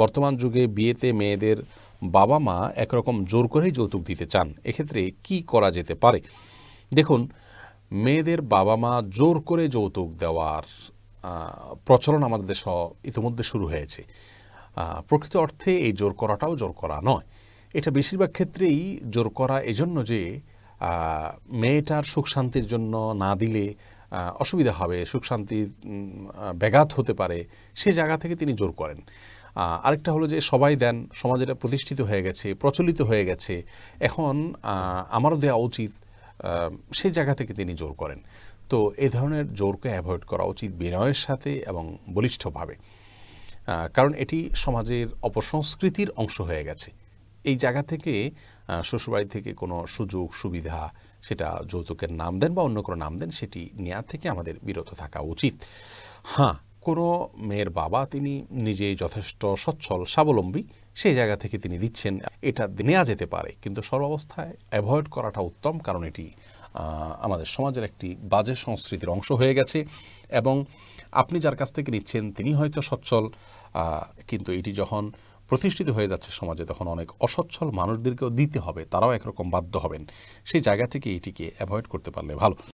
বর্তমান যুগে বিয়েতে মেয়েদের বাবা মা একরকম জোর করেই যৌতুক দিতে চান এক্ষেত্রে কি করা যেতে পারে দেখুন মেয়েদের বাবা মা জোর করে যৌতুক দেওয়ার প্রচলন আমাদের দেশ ইতিমধ্যে শুরু হয়েছে প্রকৃত অর্থে এই জোর করাটাও জোর করা নয় এটা বেশিরভাগ ক্ষেত্রেই জোর করা এজন্য যে মেয়েটার সুখ শান্তির জন্য না দিলে অসুবিধা হবে সুখ শান্তি ব্যাঘাত হতে পারে সে জায়গা থেকে তিনি জোর করেন আরেকটা হলো যে সবাই দেন সমাজ প্রতিষ্ঠিত হয়ে গেছে প্রচলিত হয়ে গেছে এখন আমারও দেওয়া উচিত সেই জায়গা থেকে তিনি জোর করেন তো এ ধরনের জোরকে অ্যাভয়েড করা উচিত বিনয়ের সাথে এবং বলিষ্ঠভাবে কারণ এটি সমাজের অপসংস্কৃতির অংশ হয়ে গেছে এই জায়গা থেকে শ্বশুরবাড়ি থেকে কোনো সুযোগ সুবিধা সেটা যৌতুকের নাম দেন বা অন্য কোনো নাম দেন সেটি নেওয়া থেকে আমাদের বিরত থাকা উচিত হ্যাঁ কোনো মেয়ের বাবা তিনি নিজে যথেষ্ট সচ্ছল স্বাবলম্বী সেই জায়গা থেকে তিনি দিচ্ছেন এটা নেওয়া যেতে পারে কিন্তু সর্বাবস্থায় অ্যাভয়েড করাটা উত্তম কারণ এটি আমাদের সমাজের একটি বাজে সংস্কৃতির অংশ হয়ে গেছে এবং আপনি যার কাছ থেকে নিচ্ছেন তিনি হয়তো সচ্ছল কিন্তু এটি যখন প্রতিষ্ঠিত হয়ে যাচ্ছে সমাজে তখন অনেক অসচ্ছল মানুষদেরকেও দিতে হবে তারাও একরকম বাধ্য হবেন সেই জায়গা থেকে এটিকে অ্যাভয়েড করতে পারলে ভালো